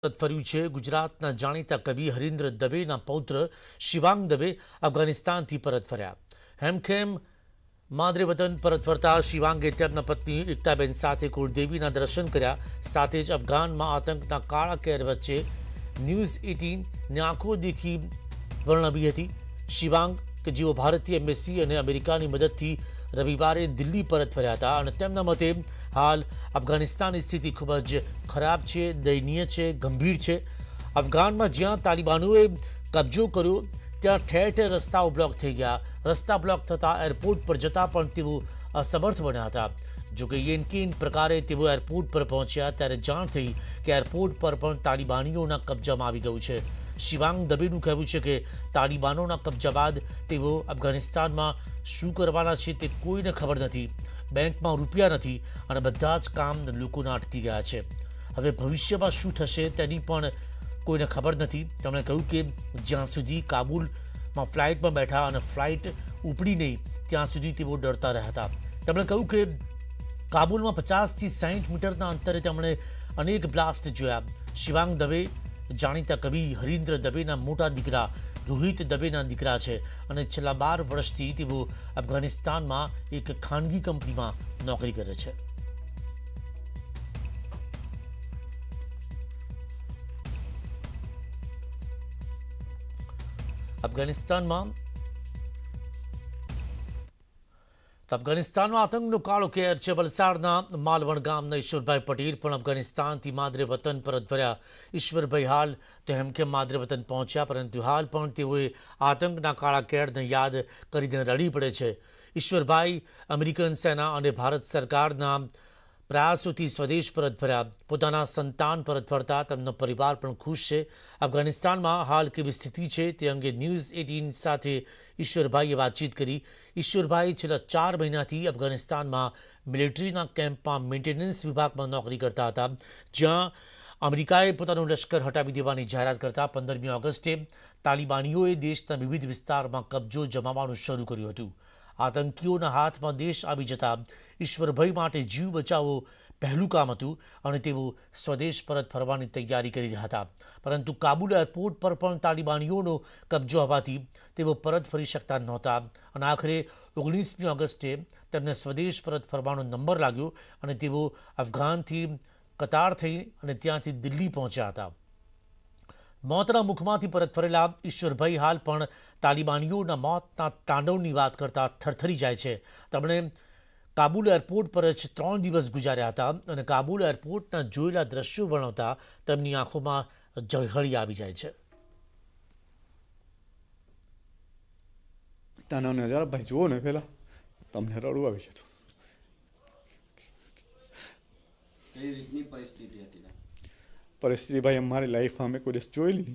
ફર્યું છે ગુજરાતના જાણીતા કવિ હરિન્દ્ર દવેના પૌત્ર શિવાંગ દવે અફઘાનિસ્તાનથી પરત ફર્યા હેમખેમ માદરે વતન પરત ફરતા શિવાંગે તેમના પત્ની એકતાબેન સાથે કુળદેવીના દર્શન કર્યા સાથે જ અફઘાનમાં આતંકના કાળા કેર વચ્ચે ન્યૂઝ એટીનને આંખો દેખી વર્ણવી હતી શિવાંગ કે જેઓ ભારતીય એમ્બેસી અને અમેરિકાની મદદથી રવિવારે દિલ્હી પરત ફર્યા હતા અને તેમના મતે હાલ અફઘાનિસ્તાનની સ્થિતિ ખૂબ જ ખરાબ છે દયનીય છે ગંભીર છે અફઘાનમાં જ્યાં તાલિબાનોએ કબજો કર્યો ત્યાં ઠેર ઠેર રસ્તાઓ બ્લોક થઈ ગયા રસ્તા બ્લોક થતાં એરપોર્ટ પર જતા પણ તેઓ અસમર્થ બન્યા હતા જોકે યેનકીન પ્રકારે તેઓ એરપોર્ટ પર પહોંચ્યા ત્યારે જાણ થઈ કે એરપોર્ટ પર પણ તાલિબાનીઓના કબજામાં આવી ગયું છે શિવાંગ દબેનું કહેવું છે કે તાલિબાનોના કબજા બાદ તેઓ અફઘાનિસ્તાનમાં શું કરવાના છે તે કોઈને ખબર નથી બેંકમાં રૂપિયા નથી અને બધા જ કામ લોકોના અટકી ગયા છે હવે ભવિષ્યમાં શું થશે તેની પણ કોઈને ખબર નથી તેમણે કહ્યું કે જ્યાં સુધી કાબુલમાં ફ્લાઇટમાં બેઠા અને ફ્લાઇટ ઉપડી નહીં ત્યાં સુધી તેઓ ડરતા રહ્યા હતા તેમણે કહ્યું કે કાબુલમાં પચાસથી સાહીઠ મીટરના અંતરે તેમણે અનેક બ્લાસ્ટ જોયા શિવાંગ દવે જાણીતા કવિ હરીન્દ્ર દવેના મોટા દીકરા રોહિત દવેના દીકરા છે અને છેલ્લા બાર વર્ષથી તેઓ અફઘાનિસ્તાનમાં એક ખાનગી કંપનીમાં નોકરી કરે છે અફઘાનિસ્તાનમાં અફઘાનિસ્તાનમાં આતંકનો કાળો કેર છે વલસાડના માલવણ ગામના ઈશ્વરભાઈ પટેલ પણ અફઘાનિસ્તાનથી માદરે વતન પરત ભર્યા ઈશ્વરભાઈ હાલ તો હેમખેમ માદરે વતન પહોંચ્યા પરંતુ હાલ પણ તેઓએ આતંકના કાળા કેળને યાદ કરીને રડી પડે છે ઈશ્વરભાઈ અમેરિકન સેના અને ભારત સરકારના પ્રયાસોથી સ્વદેશ પરત ભર્યા પોતાના સંતાન પરત ફરતા તેમનો પરિવાર પણ ખુશ છે અફઘાનિસ્તાનમાં હાલ કેવી સ્થિતિ છે તે અંગે ન્યૂઝ એટીન સાથે ઈશ્વરભાઈએ વાતચીત કરી ઈશ્વરભાઈ છેલ્લા ચાર મહિનાથી અફઘાનિસ્તાનમાં મિલિટરીના કેમ્પમાં મેન્ટેનન્સ વિભાગમાં નોકરી કરતા હતા જ્યાં અમેરિકાએ પોતાનું લશ્કર હટાવી દેવાની જાહેરાત કરતા પંદરમી ઓગસ્ટે તાલિબાનીઓએ દેશના વિવિધ વિસ્તારમાં કબજો જમાવવાનું શરૂ કર્યું હતું આતંકીઓના હાથમાં દેશ આવી જતા ઈશ્વરભાઈ માટે જીવ બચાવવો પહેલું કામ હતું અને તેઓ સ્વદેશ પરત ફરવાની તૈયારી કરી રહ્યા હતા પરંતુ કાબુલ એરપોર્ટ પર પણ તાલિબાનીઓનો કબજો હોવાથી તેઓ પરત ફરી શકતા નહોતા અને આખરે ઓગણીસમી ઓગસ્ટે તેમને સ્વદેશ પરત ફરવાનો નંબર લાગ્યો અને તેઓ અફઘાનથી કતાર થઈ અને ત્યાંથી દિલ્હી પહોંચ્યા હતા મોતના મુખમાંથી પરત ફરેલા ઈશ્વરભાઈ હાલ પણ તાલિબાનીઓના મોતના તાંડવની વાત કરતા થરથરી જાય છે તેમણે કાબુલ એરપોર્ટ પર જ ત્રણ દિવસ ગુજાર્યા હતા અને કાબુલ એરપોર્ટના જોયેલા દ્રશ્યો વર્ણવતા તેમની આંખોમાં ઝળહળી આવી જાય છે ત્યાંનો નજારો ભાઈ જુઓ ને પેલા તમને રડવું આવી જતું પરિસ્થિતિ હતી પરિસ્થિતિ ભાઈ અમારી લાઈફમાં અમે કોઈ દિવસ જોયેલી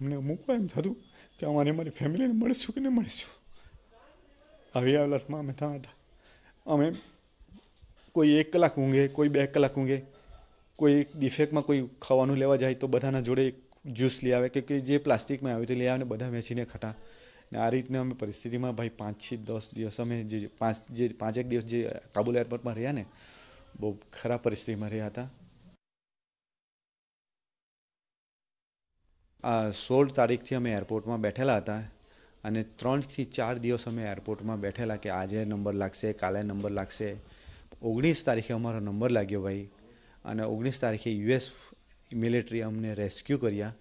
અમને અમુક એમ થતું કે અમારે અમારી ફેમિલીને મળીશું કે નહીં મળીશું આવી હાલતમાં અમે થયા હતા અમે કોઈ એક કલાક ઊંઘે કોઈ બે કલાક ઊંઘે કોઈ ડિફેક્ટમાં કોઈ ખાવાનું લેવા જાય તો બધાના જોડે એક જ્યુસ લઈ આવે કે જે પ્લાસ્ટિકમાં આવે તે લઈ આવે ને બધા વેચીને ખટા ને આ રીતના અમે પરિસ્થિતિમાં ભાઈ પાંચ પાંચથી દસ દિવસ અમે જે પાંચ જે પાંચેક દિવસ જે કાબુલ એરપોર્ટમાં રહ્યા ને બહુ ખરાબ પરિસ્થિતિમાં રહ્યા હતા આ સોળ તારીખથી અમે એરપોર્ટમાં બેઠેલા હતા અને ત્રણથી ચાર દિવસ અમે એરપોર્ટમાં બેઠેલા કે આજે નંબર લાગશે કાલે નંબર લાગશે ઓગણીસ તારીખે અમારો નંબર લાગ્યો ભાઈ અને ઓગણીસ તારીખે યુએસ મિલિટરી અમને રેસ્ક્યુ કર્યા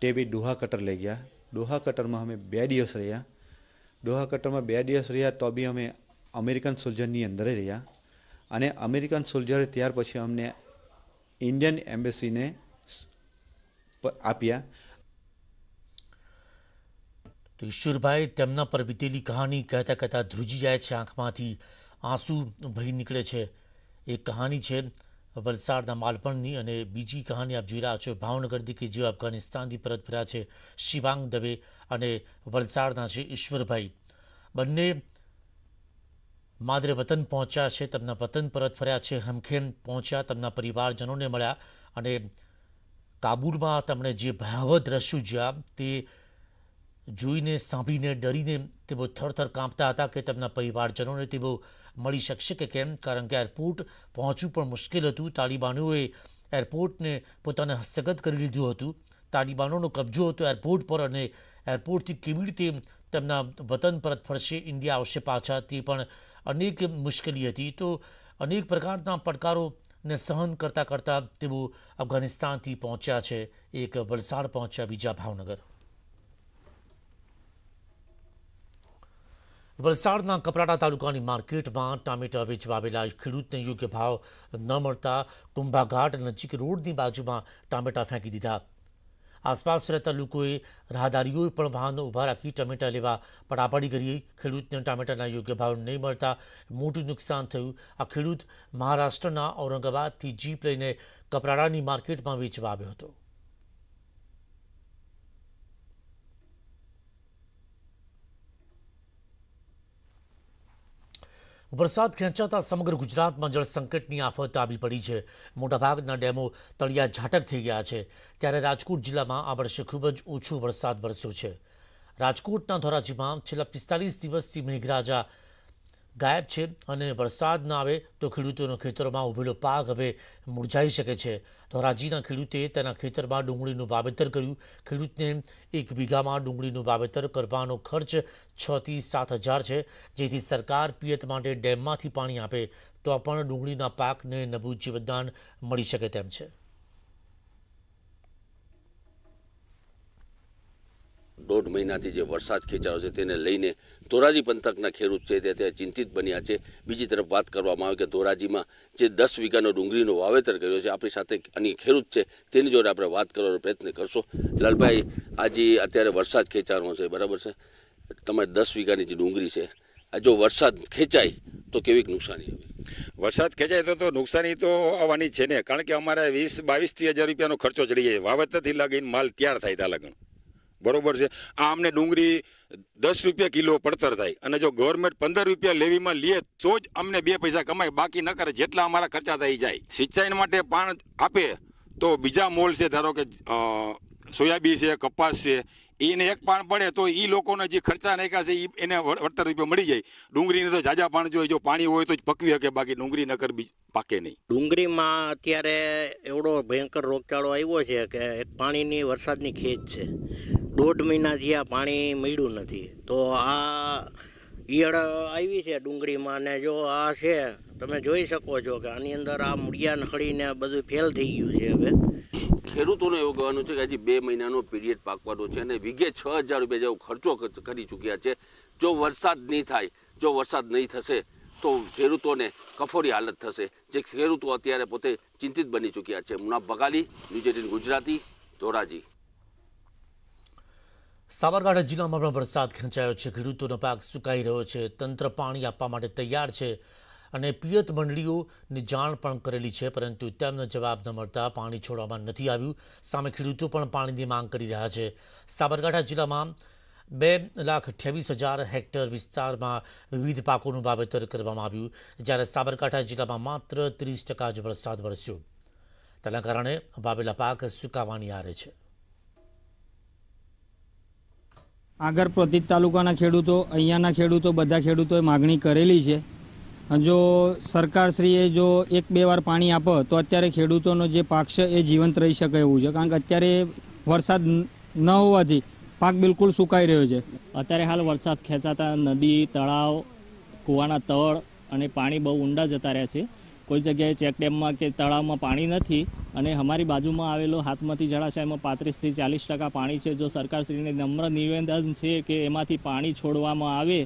તે બી ડોહા કટર લઈ ગયા ડોહા કટરમાં અમે બે દિવસ રહ્યા ડોહા કટરમાં બે દિવસ રહ્યા તો બી અમે અમેરિકન સોલ્જરની અંદર રહ્યા અને અમેરિકન સોલ્જરે ત્યાર પછી અમને ઇન્ડિયન એમ્બેસીને આપ્યા તો ઈશ્વરભાઈ તેમના પર વીતેલી કહાની કહેતા કહેતા ધ્રુજી જાય છે આંખમાંથી આંસુ ભરી નીકળે છે એ કહાની છે વલસાડના માલપણની અને બીજી કહાની આપ જોઈ રહ્યા છો ભાવનગરથી કે જેઓ અફઘાનિસ્તાનથી પરત ફર્યા છે શિવાંગ દવે અને વલસાડના છે ઈશ્વરભાઈ બંને માદરે વતન પહોંચ્યા છે તેમના વતન પરત ફર્યા છે હમખેમ પહોંચ્યા તેમના પરિવારજનોને મળ્યા અને કાબુલમાં તેમણે જે ભયાવહ દ્રશ્યો જ્યાં તે જોઈને સાંભળીને ડરીને તે તેઓ થરથર કાંપતા હતા કે તેમના પરિવારજનોને તે બહુ મળી શકશે કે કેમ કારણ કે એરપોર્ટ પહોંચવું પણ મુશ્કેલ હતું તાલિબાનોએ એરપોર્ટને પોતાને હસ્તગત કરી લીધું હતું તાલિબાનોનો કબજો હતો એરપોર્ટ પર અને એરપોર્ટથી કેવી રીતે તેમના વતન પરત ફરશે ઇન્ડિયા આવશે પાછા તે પણ અનેક મુશ્કેલી હતી તો અનેક પ્રકારના પડકારોને સહન કરતાં કરતાં તેઓ અફઘાનિસ્તાનથી પહોંચ્યા છે એક વલસાડ પહોંચ્યા બીજા ભાવનગર વલસાડના કપરાડા તાલુકાની માર્કેટમાં ટામેટા વેચવા આવેલા ખેડૂતને યોગ્ય ભાવ ન મળતા કુંભાઘાટ નજીક રોડની બાજુમાં ટામેટા ફેંકી દીધા આસપાસ રહેતા લોકોએ રાહદારીઓએ પણ વાહનો ઊભા રાખી ટામેટા લેવા પડાપડી કરી ખેડૂતને ટામેટાના યોગ્ય ભાવ નહીં મળતા મોટું નુકસાન થયું આ ખેડૂત મહારાષ્ટ્રના ઔરંગાબાદથી જીપ લઈને કપરાડાની માર્કેટમાં વેચવા આવ્યો હતો વરસાદ ખેંચાતા સમગ્ર ગુજરાતમાં જળ સંકટની આફત આવી પડી છે મોટાભાગના ડેમો તળિયા ઝાટક થઈ ગયા છે ત્યારે રાજકોટ જિલ્લામાં આ વર્ષે ખૂબ જ ઓછો વરસાદ વરસ્યો છે રાજકોટના ધોરાજીમાં છેલ્લા પિસ્તાલીસ દિવસથી મેઘરાજા ગાયબ છે અને વરસાદ ના આવે તો ખેડૂતોના ખેતરમાં ઉભેલો પાક હવે મુરઝાઈ શકે છે તો રાજીના ખેડૂતે તેના ખેતરમાં ડુંગળીનું વાવેતર કર્યું ખેડૂતને એક વીઘામાં ડુંગળીનું વાવેતર કરવાનો ખર્ચ છથી સાત હજાર છે જેથી સરકાર પિયત માટે ડેમમાંથી પાણી આપે તો પણ ડુંગળીના પાકને નવું જીવતદાન મળી શકે તેમ છે દોઢ મહિનાથી જે વરસાદ ખેંચાયો છે તેને લઈને ધોરાજી પંથકના ખેડૂત છે તે અત્યારે ચિંતિત બન્યા છે બીજી તરફ વાત કરવામાં આવે કે ધોરાજીમાં જે દસ વીઘાનો ડુંગળીનો વાવેતર કર્યો છે આપણી સાથે અહીં ખેડૂત છે તેની જોડે આપણે વાત કરવાનો પ્રયત્ન કરશો લાલભાઈ આજે અત્યારે વરસાદ ખેંચાવાનો છે બરાબર છે તમારે દસ વીઘાની જે ડુંગળી છે આ જો વરસાદ ખેંચાય તો કેવીક નુકસાની આવે વરસાદ ખેંચાય તો તો નુકસાની તો આવવાની છે ને કારણ કે અમારે વીસ બાવીસથી હજાર રૂપિયાનો ખર્ચો ચડી જાય વાવેતરથી લગીને માલ તૈયાર થાય ત્યાં લગણ બરોબર છે આ અમને ડુંગળી દસ રૂપિયા કિલો પડતર થાય અને જો ગવર્મેન્ટ પંદર રૂપિયા લેવીમાં લે તો જ અમને બે પૈસા કમાય બાકી ન કરે જેટલા અમારા ખર્ચા થઈ જાય સિંચાઈ માટે પાણ આપે તો બીજા મોલ છે ધારો કે સોયાબીન છે કપાસ છે એને એક પાણ પડે તો એ લોકોને જે ખર્ચા નાખ્યા છે એને વળતર રૂપિયા મળી જાય ડુંગળીને તો જાજા પાણ જોઈએ જો પાણી હોય તો જ પકવી શકે બાકી ડુંગળી નકર પાકે નહીં ડુંગળીમાં અત્યારે એવડો ભયંકર રોગચાળો આવ્યો છે કે એક પાણીની વરસાદની ખેંચ છે દોઢ મહિનાથી આ પાણી મળ્યું નથી તો આ ઈયળ આવી છે ડુંગળીમાં ને જો આ છે તમે જોઈ શકો છો કે આની અંદર આ મૂળિયા નખડીને બધું ફેલ થઈ ગયું છે હવે ખેડૂતોને એવું કહેવાનું છે કે હજી બે મહિનાનો પીરિયડ પાકવાનો છે અને વીઘે છ હજાર રૂપિયા જેવો ખર્ચો કરી ચૂક્યા છે જો વરસાદ નહીં થાય જો વરસાદ નહીં થશે તો ખેડૂતોને કફોરી હાલત થશે જે ખેડૂતો અત્યારે પોતે ચિંતિત બની ચૂક્યા છે મુના બગાલી ન્યૂઝ એટીન ગુજરાતી ધોરાજી સાબરકાંઠા જિલ્લામાં પણ વરસાદ ખેંચાયો છે ખેડૂતોનો પાક સુકાઈ રહ્યો છે તંત્ર પાણી આપવા માટે તૈયાર છે અને પિયત મંડળીઓની જાણ પણ કરેલી છે પરંતુ તેમનો જવાબ ન મળતા પાણી છોડવામાં નથી આવ્યું સામે ખેડૂતો પણ પાણીની માંગ કરી રહ્યા છે સાબરકાંઠા જિલ્લામાં બે લાખ અઠ્યાવીસ હજાર હેક્ટર વિસ્તારમાં વિવિધ પાકોનું વાવેતર કરવામાં આવ્યું જ્યારે સાબરકાંઠા જિલ્લામાં માત્ર ત્રીસ ટકા જ વરસાદ વરસ્યો તેના કારણે વાવેલા પાક સુકાવાની આરે છે આગળ પ્રતિક તાલુકાના ખેડૂતો અહીંયાના ખેડૂતો બધા ખેડૂતોએ માગણી કરેલી છે જો સરકારશ્રીએ જો એક બે વાર પાણી આપે તો અત્યારે ખેડૂતોનો જે પાક છે એ જીવંત રહી શકે એવું છે કારણ કે અત્યારે વરસાદ ન હોવાથી પાક બિલકુલ સુકાઈ રહ્યો છે અત્યારે હાલ વરસાદ ખેંચાતા નદી તળાવ કૂવાના તળ અને પાણી બહુ ઊંડા જતા રહ્યા છે કોઈ જગ્યાએ ચેકડેમમાં કે તળાવમાં પાણી નથી અને અમારી બાજુમાં આવેલો હાથમાંથી જળાશયમાં પાંત્રીસથી ચાલીસ ટકા પાણી છે જો સરકારશ્રીને નમ્ર નિવેદન છે કે એમાંથી પાણી છોડવામાં આવે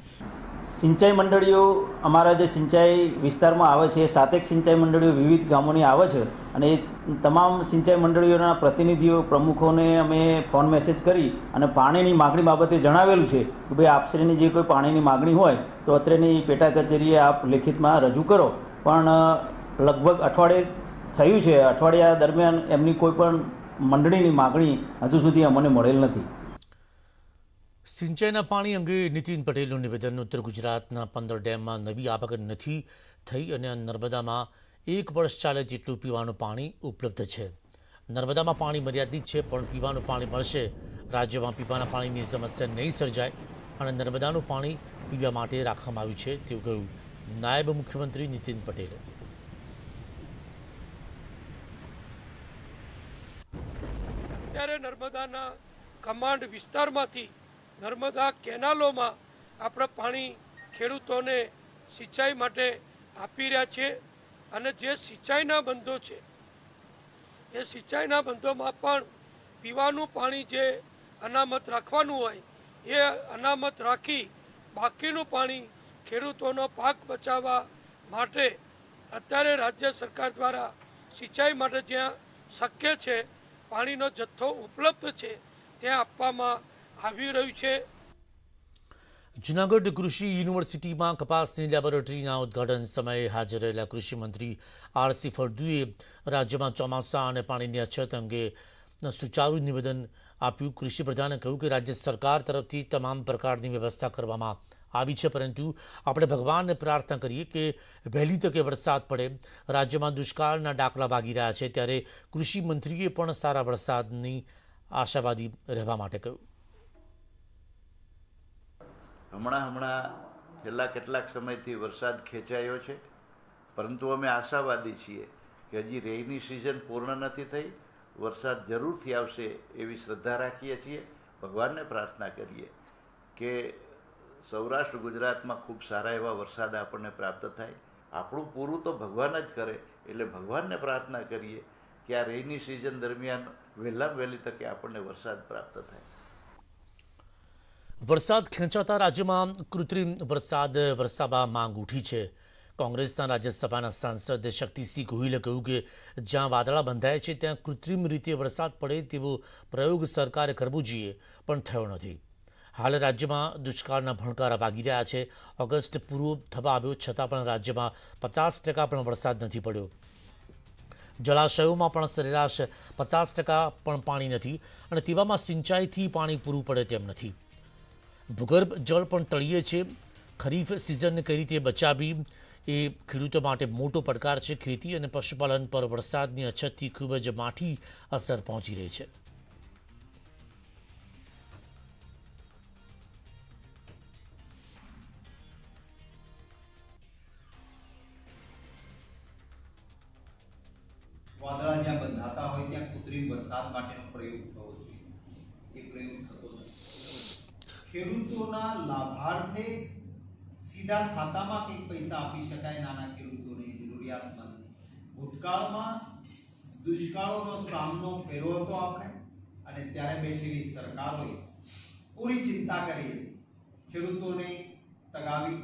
સિંચાઈ મંડળીઓ અમારા જે સિંચાઈ વિસ્તારમાં આવે છે સાતેક સિંચાઈ મંડળીઓ વિવિધ ગામોની આવે છે અને એ તમામ સિંચાઈ મંડળીઓના પ્રતિનિધિઓ પ્રમુખોને અમે ફોન મેસેજ કરી અને પાણીની માગણી બાબતે જણાવેલું છે કે ભાઈ આપશ્રીની જે કોઈ પાણીની માગણી હોય તો અત્રેની પેટા કચેરીએ આપ લેખિતમાં રજૂ કરો પણ લગભગ અઠવાડિયે થયું છે અઠવાડિયા દરમિયાન એમની કોઈ પણ મંડળીની માગણી હજુ સુધી અમને મળેલ નથી સિંચાઈના પાણી અંગે નીતિન પટેલનું નિવેદન ઉત્તર ગુજરાતના પંદર ડેમમાં નવી આવક નથી થઈ અને નર્મદામાં એક વર્ષ ચાલે જેટલું પીવાનું પાણી ઉપલબ્ધ છે નર્મદામાં પાણી મર્યાદિત છે પણ પીવાનું પાણી મળશે રાજ્યમાં પીવાના પાણીની સમસ્યા નહીં સર્જાય અને નર્મદાનું પાણી પીવા માટે રાખવામાં આવ્યું છે તેવું કહ્યું નાયબ મુખ્યમંત્રી નીતિન પટેલે અત્યારે નર્મદાના કમાન્ડ વિસ્તારમાંથી નર્મદા કેનાલોમાં આપણે પાણી ખેડૂતોને સિંચાઈ માટે આપી રહ્યા છે અને જે સિંચાઈના બંધો છે એ સિંચાઈના બંધોમાં પણ પીવાનું પાણી જે અનામત રાખવાનું હોય એ અનામત રાખી બાકીનું પાણી ખેડૂતોનો પાક બચાવવા માટે અત્યારે રાજ્ય સરકાર દ્વારા સિંચાઈ માટે જ્યાં શક્ય છે પાણીનો જથ્થો ઉપલબ્ધ છે તે આપવામાં આવી રહ્યું છે જૂનાગઢ કૃષિ યુનિવર્સિટીમાં કપાસની લેબોરેટરીના ઉદઘાટન સમયે હાજર રહેલા કૃષિમંત્રી આરસી ફળદુએ રાજ્યમાં ચોમાસા અને પાણીની અછત અંગે સુચારુ નિવેદન આપ્યું કૃષિ પ્રધાને કહ્યું કે રાજ્ય સરકાર તરફથી તમામ પ્રકારની વ્યવસ્થા કરવામાં આવી છે પરંતુ આપણે ભગવાનને પ્રાર્થના કરીએ કે વહેલી તકે વરસાદ પડે રાજ્યમાં દુષ્કાળના ડાકલા વાગી રહ્યા છે ત્યારે કૃષિ મંત્રીએ પણ સારા વરસાદની આશાવાદી રહેવા માટે કહ્યું હમણાં હમણાં છેલ્લા કેટલાક સમયથી વરસાદ ખેંચાયો છે પરંતુ અમે આશાવાદી છીએ કે હજી રેઈની સિઝન પૂર્ણ નથી થઈ વરસાદ જરૂરથી આવશે એવી શ્રદ્ધા રાખીએ છીએ ભગવાનને પ્રાર્થના કરીએ કે સૌરાષ્ટ્ર ગુજરાતમાં ખૂબ સારા એવા વરસાદ આપણને પ્રાપ્ત થાય આપણું પૂરું તો ભગવાન જ કરે એટલે ભગવાનને પ્રાર્થના કરીએ કે આ રેની સિઝન દરમિયાન વહેલામાં વહેલી તકે આપણને વરસાદ પ્રાપ્ત થાય વરસાદ ખેંચાતા રાજ્યમાં કૃત્રિમ વરસાદ વરસાવા માંગ ઉઠી છે કોંગ્રેસના રાજ્યસભાના સાંસદ શક્તિસિંહ ગોહિલે કહ્યું કે જ્યાં વાદળા બંધાય છે ત્યાં કૃત્રિમ રીતે વરસાદ પડે તેવો પ્રયોગ સરકારે કરવો જોઈએ પણ થયો નથી હાલ રાજ્યમાં દુષ્કાળના ભણકારા ભાગી રહ્યા છે ઓગસ્ટ પૂરો થવા આવ્યો છતાં પણ રાજ્યમાં પચાસ ટકા પણ વરસાદ નથી પડ્યો જળાશયોમાં પણ સરેરાશ પચાસ ટકા પણ પાણી નથી અને તેવામાં સિંચાઈથી પાણી પૂરું પડે તેમ નથી ભૂગર્ભ જળ પણ તળીએ છે ખરીફ સિઝનને કઈ રીતે બચાવી એ ખેડૂતો માટે મોટો પડકાર છે ખેતી અને પશુપાલન પર વરસાદની અછતથી ખૂબ જ માઠી અસર પહોંચી રહી છે ખાદ માટેનો પ્રયોગ થવો જોઈએ એ પ્રયોગ થતો નથી ખેડૂતોના લાભાર્થે સીધા ખાતામાં કંઈક પૈસા આપી શકાય નાના ખેડૂતોને જરૂરિયાતમંદ ભૂતકાળમાં દુષ્કાળોનો સામનો કર્યો હતો આપણે અને ત્યારે બેઠેલી સરકારોએ પૂરી ચિંતા કરી હતી ખેડૂતોને તગાવી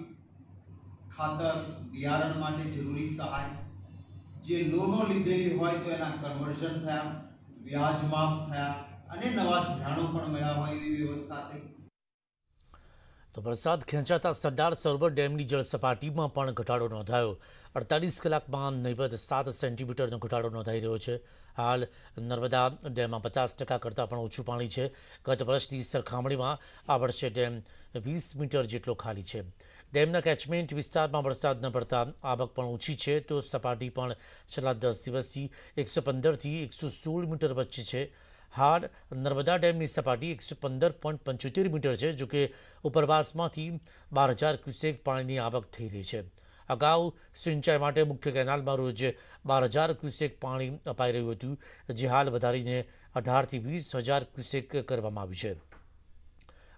ખાતર બિયારણ માટે જરૂરી સહાય જે લોનો લીધેલી હોય તો એના કન્વર્ઝન થયા વ્યાજ માફ થયા અને નવા ધિરાણો પણ મળ્યા હોય એવી વ્યવસ્થા થઈ તો વરસાદ ખેંચાતા સરદાર સરોવર ડેમની જળસપાટીમાં પણ ઘટાડો નોંધાયો અડતાલીસ કલાકમાં નહીવત સાત સેન્ટીમીટરનો ઘટાડો નોંધાઈ રહ્યો છે હાલ નર્મદા ડેમમાં પચાસ ટકા કરતાં પણ ઓછું પાણી છે ગત વર્ષની સરખામણીમાં આ વર્ષે ડેમ વીસ મીટર જેટલો ખાલી છે ડેમના કેચમેન્ટ વિસ્તારમાં વરસાદ ન પડતા આવક પણ ઓછી છે તો સપાટી પણ છેલ્લા દસ દિવસથી એકસો પંદરથી એકસો સોળ મીટર વચ્ચે છે હાલ નર્મદા ડેમની સપાટી એકસો પંદર પોઈન્ટ પંચોતેર મીટર છે જોકે ઉપરવાસમાંથી બાર હજાર ક્યુસેક પાણીની આવક થઈ રહી છે અગાઉ સિંચાઈ માટે મુખ્ય કેનાલમાં રોજ બાર હજાર ક્યુસેક પાણી અપાઈ રહ્યું હતું જે હાલ વધારીને અઢારથી વીસ હજાર ક્યુસેક કરવામાં આવ્યું છે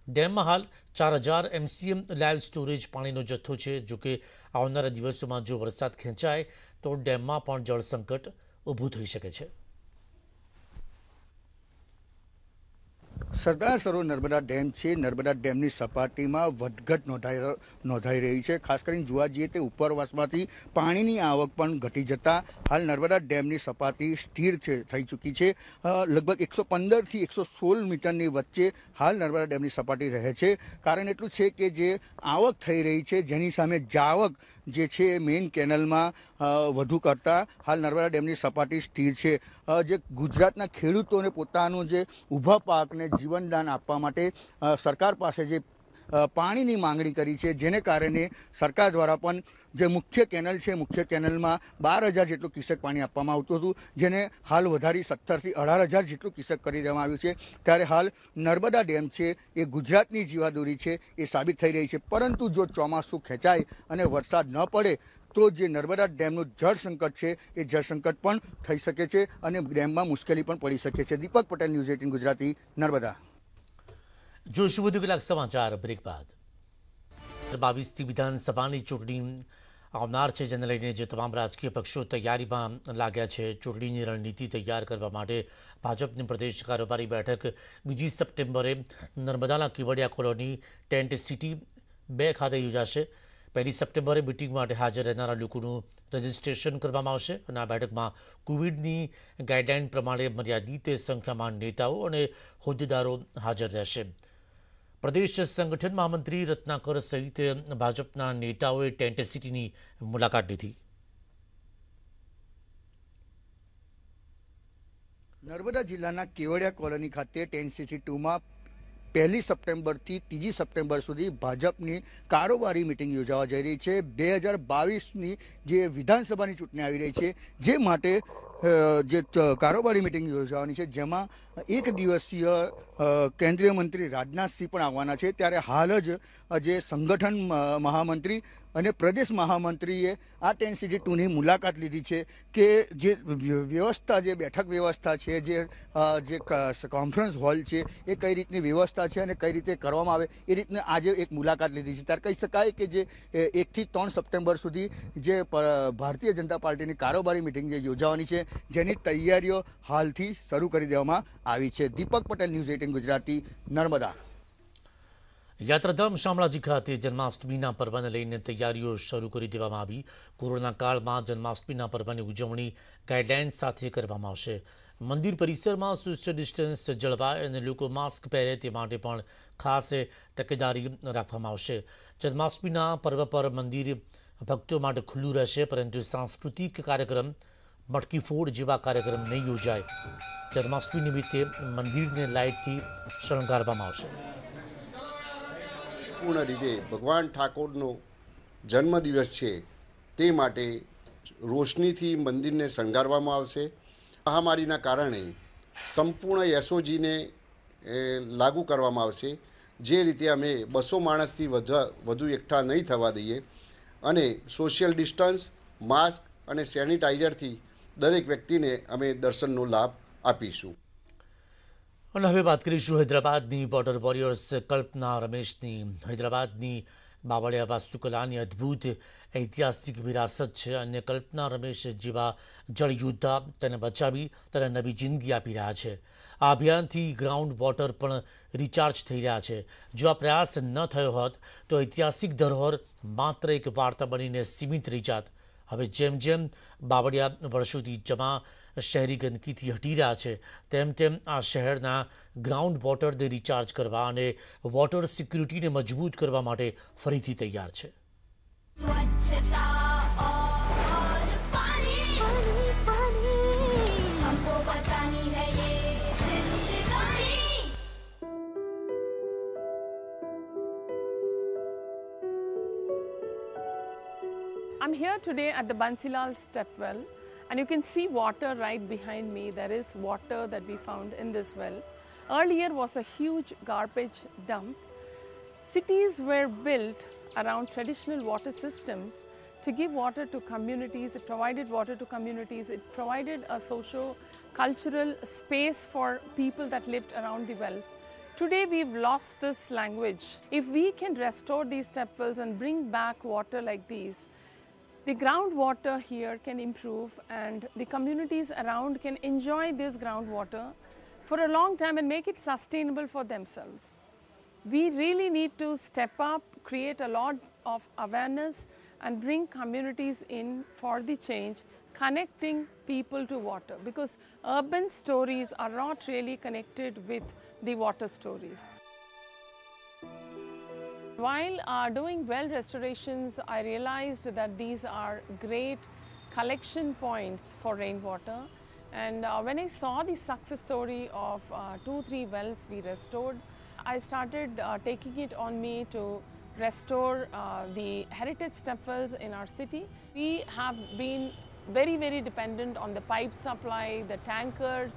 ડેમમાં હાલ ચાર હજાર એમસીએમ લાઇવ સ્ટોરેજ પાણીનો જથ્થો છે જોકે આવનારા દિવસોમાં જો વરસાદ ખેંચાય તો ડેમમાં પણ જળસંકટ ઊભું થઈ શકે છે સરદાર સરોવર નર્મદા ડેમ છે નર્મદા ડેમની સપાટીમાં વધઘટ નોંધાઈ નોંધાઈ રહી છે ખાસ કરીને જોવા જઈએ તે ઉપરવાસમાંથી પાણીની આવક પણ ઘટી જતાં હાલ નર્મદા ડેમની સપાટી સ્થિર છે થઈ ચૂકી છે લગભગ એકસો પંદરથી એકસો સોળ મીટરની વચ્ચે હાલ નર્મદા ડેમની સપાટી રહે છે કારણ એટલું છે કે જે આવક થઈ રહી છે જેની સામે જાવક જે છે એ મેઇન કેનલમાં વધુ કરતાં હાલ નર્મદા ડેમની સપાટી સ્થિર છે જે ગુજરાતના ખેડૂતોને પોતાનું જે ઊભા પાકને જીવનદાન આપવા માટે સરકાર પાસે જે પાણીની માંગણી કરી છે જેને કારણે સરકાર દ્વારા પણ જે મુખ્ય કેનલ છે મુખ્ય કેનલમાં બાર હજાર જેટલું કિસક પાણી આપવામાં આવતું હતું જેને હાલ વધારી સત્તરથી અઢાર હજાર જેટલું કિસક કરી દેવામાં આવ્યું છે ત્યારે હાલ નર્મદા ડેમ છે એ ગુજરાતની જીવાદોરી છે એ સાબિત થઈ રહી છે પરંતુ જો ચોમાસું ખેંચાય અને વરસાદ ન પડે તો જે નર્મદા ડેમનું જળસંકટ છે એ જળસંકટ પણ થઈ શકે છે અને ડેમમાં મુશ્કેલી પણ પડી શકે છે દીપક પટેલ ન્યૂઝ એટીન ગુજરાતી નર્મદા જોઈશું વધુ કેટલાક સમાચાર બ્રેક બાદ બાવીસથી વિધાનસભાની ચૂંટણી આવનાર છે જેને લઈને જે તમામ રાજકીય પક્ષો તૈયારીમાં લાગ્યા છે ચૂંટણીની રણનીતિ તૈયાર કરવા માટે ભાજપની પ્રદેશ કારોબારી બેઠક બીજી સપ્ટેમ્બરે નર્મદાના કેવડિયા કોલોની ટેન્ટ સિટી બે ખાતે યોજાશે પહેલી સપ્ટેમ્બરે મિટિંગ માટે હાજર રહેનારા લોકોનું રજિસ્ટ્રેશન કરવામાં આવશે અને આ બેઠકમાં કોવિડની ગાઈડલાઇન પ્રમાણે મર્યાદિત સંખ્યામાં નેતાઓ અને હોદ્દેદારો હાજર રહેશે પ્રદેશ સંગઠન મહામંત્રી રત્નાકર સહિત ભાજપના નેતાઓએ ટેન્ટ સિટીની મુલાકાત લીધી નર્મદા જિલ્લાના કેવડિયા કોલોની ખાતે ટેન્ટ સિટી ટુમાં પહેલી સપ્ટેમ્બરથી ત્રીજી સપ્ટેમ્બર સુધી ભાજપની કારોબારી મિટિંગ યોજાવા જઈ રહી છે બે હજાર બાવીસની જે વિધાનસભાની ચૂંટણી આવી રહી છે જે માટે જે કારોબારી મિટિંગ યોજાવાની છે જેમાં એક દિવસીય કેન્દ્રીય મંત્રી રાજનાથસિંહ પણ આવવાના છે ત્યારે હાલ જ જે સંગઠન મહામંત્રી અને પ્રદેશ મહામંત્રીએ આ ટેન સિટી ટુની મુલાકાત લીધી છે કે જે વ્યવસ્થા જે બેઠક વ્યવસ્થા છે જે જે કોન્ફરન્સ હોલ છે એ કઈ રીતની વ્યવસ્થા છે અને કઈ રીતે કરવામાં આવે એ રીતને આજે એક મુલાકાત લીધી છે ત્યારે કહી શકાય કે જે એકથી ત્રણ સપ્ટેમ્બર સુધી જે ભારતીય જનતા પાર્ટીની કારોબારી મિટિંગ જે યોજાવાની છે જેની તૈયારીઓ હાલથી શરૂ કરી દેવામાં આવી છે દીપક પટેલ ન્યૂઝ એટીન ગુજરાતી નર્મદા યાત્રાધામ શામળાજી ખાતે જન્માષ્ટમીના પર્વને લઈને તૈયારીઓ શરૂ કરી દેવામાં આવી કોરોના કાળમાં જન્માષ્ટમીના પર્વની ઉજવણી ગાઈડલાઇન્સ સાથે કરવામાં આવશે મંદિર પરિસરમાં સોશિયલ ડિસ્ટન્સ જળવાય અને લોકો માસ્ક પહેરે તે માટે પણ ખાસ તકેદારી રાખવામાં આવશે જન્માષ્ટમીના પર્વ પર મંદિર ભક્તો માટે ખુલ્લું રહેશે પરંતુ સાંસ્કૃતિક કાર્યક્રમ મટકીફોડ જેવા કાર્યક્રમ નહીં યોજાય જન્માષ્ટમી નિમિત્તે મંદિરને લાઇટથી શણગારવામાં આવશે પૂર્ણ રીતે ભગવાન ઠાકોરનો જન્મદિવસ છે તે માટે રોશનીથી મંદિરને શણગારવામાં આવશે મહામારીના કારણે સંપૂર્ણ એસઓજીને લાગુ કરવામાં આવશે જે રીતે અમે બસો માણસથી વધુ એકઠા નહીં થવા દઈએ અને સોશિયલ ડિસ્ટન્સ માસ્ક અને સેનિટાઈઝરથી દરેક વ્યક્તિને અમે દર્શનનો લાભ આપીશું અને હવે વાત કરીશું હૈદરાબાદની બોર્ડર વોરિયર્સ કલ્પના રમેશની હૈદરાબાદની બાવળિયા વાસ્તુકલાની અદ્ભુત ઐતિહાસિક વિરાસત છે અને કલ્પના રમેશ જેવા જળયુદ્ધા તેને બચાવી તેને નવી જિંદગી આપી રહ્યા છે આ અભિયાનથી ગ્રાઉન્ડ વોટર પણ રિચાર્જ થઈ રહ્યા છે જો આ પ્રયાસ ન થયો હોત તો ઐતિહાસિક ધરોહર માત્ર એક વાર્તા બનીને સીમિત રહી જાત હવે જેમ જેમ બાવળિયા વર્ષોથી જમા શહેરી ગંદકીથી હટી રહ્યા છે તેમ તેમ આ શહેરના ગ્રાઉન્ડ વોટરને રિચાર્જ કરવા અને વોટર સિક્યુરિટીને મજબૂત કરવા માટે ફરીથી તૈયાર છે I'm here today at the Bansilal Stepwell And you can see water right behind me. There is water that we found in this well. Earlier was a huge garbage dump. Cities were built around traditional water systems to give water to communities. It provided water to communities. It provided a social cultural space for people that lived around the wells. Today we've lost this language. If we can restore these step wells and bring back water like these, the groundwater here can improve and the communities around can enjoy this groundwater for a long time and make it sustainable for themselves. We really need to step up, create a lot of awareness and bring communities in for the change, connecting people to water because urban stories are not really connected with the water stories. While uh, doing well restorations, I realized that these are great collection points for rainwater. And uh, when I saw the success story of uh, two, three wells we restored, I started uh, taking it on me to restore uh, the heritage stepwells in our city. We have been very, very dependent on the pipe supply, the tankers,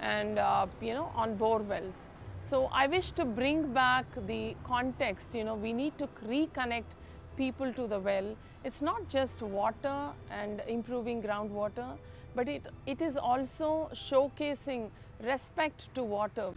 and uh, you know, on bore wells. So I wish to bring back the context, you know, we need to reconnect people to the well. It's not just water and improving groundwater, but it, it is also showcasing respect to water.